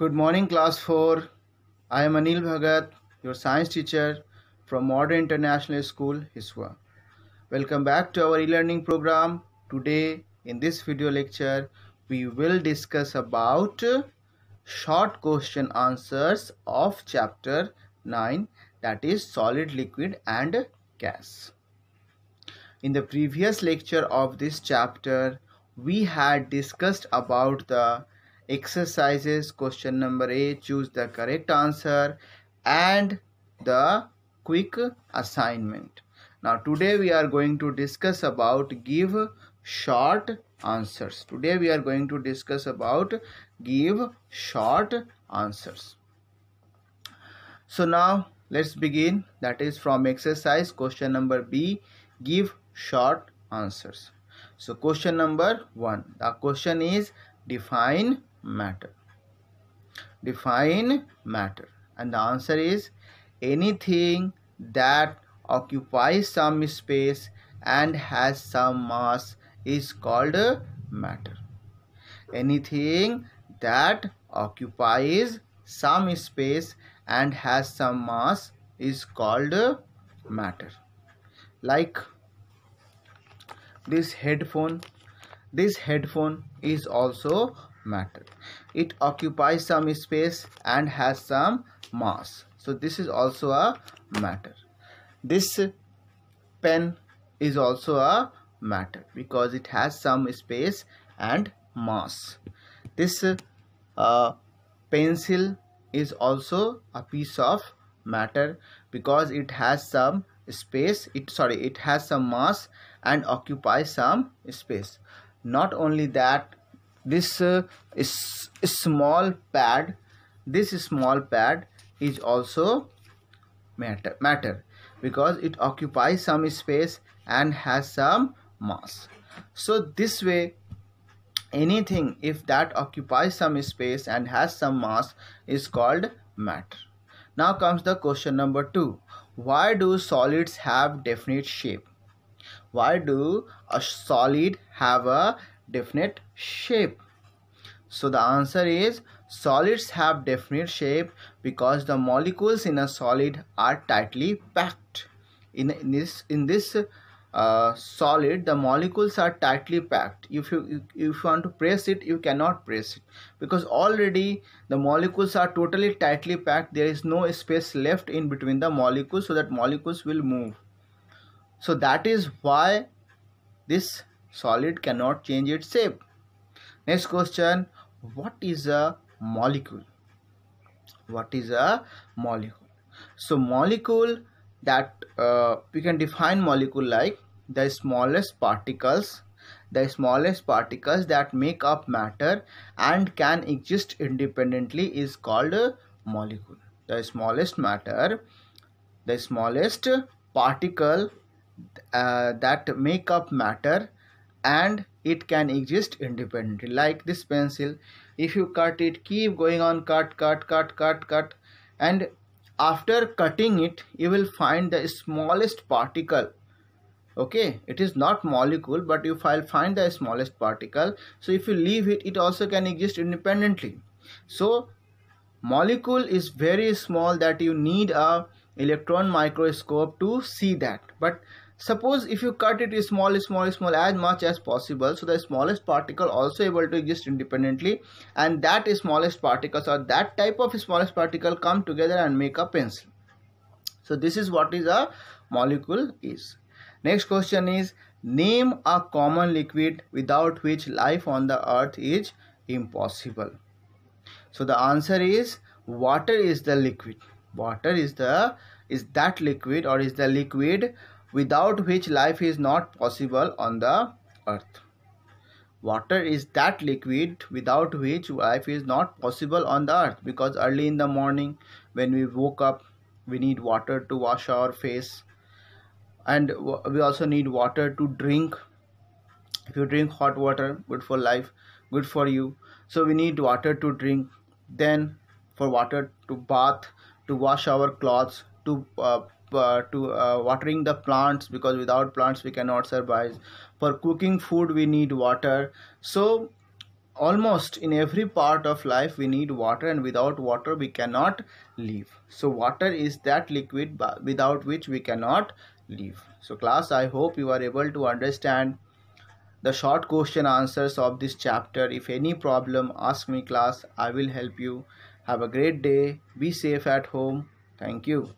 Good morning, class 4. I am Anil Bhagat, your science teacher from Modern International School, Hiswa. Welcome back to our e-learning program. Today, in this video lecture, we will discuss about short question answers of chapter 9 that is solid, liquid and gas. In the previous lecture of this chapter, we had discussed about the exercises question number a choose the correct answer and the quick assignment now today we are going to discuss about give short answers today we are going to discuss about give short answers so now let's begin that is from exercise question number b give short answers so question number one the question is define matter define matter and the answer is anything that occupies some space and has some mass is called matter anything that occupies some space and has some mass is called matter like this headphone this headphone is also matter it occupies some space and has some mass so this is also a matter this pen is also a matter because it has some space and mass this uh, pencil is also a piece of matter because it has some space it sorry it has some mass and occupies some space not only that this uh, is small pad this small pad is also matter matter because it occupies some space and has some mass so this way anything if that occupies some space and has some mass is called matter now comes the question number 2 why do solids have definite shape why do a solid have a definite shape so the answer is solids have definite shape because the molecules in a solid are tightly packed in, in this in this uh, solid the molecules are tightly packed if you if you want to press it you cannot press it because already the molecules are totally tightly packed there is no space left in between the molecules so that molecules will move so that is why this solid cannot change its shape. Next question, what is a molecule? What is a molecule? So molecule that uh, we can define molecule like the smallest particles the smallest particles that make up matter and can exist independently is called a molecule the smallest matter the smallest particle uh, that make up matter and it can exist independently like this pencil if you cut it keep going on cut cut cut cut cut and after cutting it you will find the smallest particle okay it is not molecule but you will find the smallest particle so if you leave it it also can exist independently so molecule is very small that you need a electron microscope to see that but Suppose if you cut it small, small, small as much as possible, so the smallest particle also able to exist independently and that smallest particles or that type of smallest particle come together and make a pencil. So this is what is a molecule is. Next question is name a common liquid without which life on the earth is impossible. So the answer is water is the liquid. Water is the is that liquid or is the liquid without which life is not possible on the earth. Water is that liquid without which life is not possible on the earth because early in the morning when we woke up, we need water to wash our face and we also need water to drink. If you drink hot water, good for life, good for you. So we need water to drink, then for water to bath, to wash our clothes, to uh, uh, to uh, watering the plants because without plants we cannot survive for cooking food we need water so almost in every part of life we need water and without water we cannot live so water is that liquid without which we cannot live so class i hope you are able to understand the short question answers of this chapter if any problem ask me class i will help you have a great day be safe at home thank you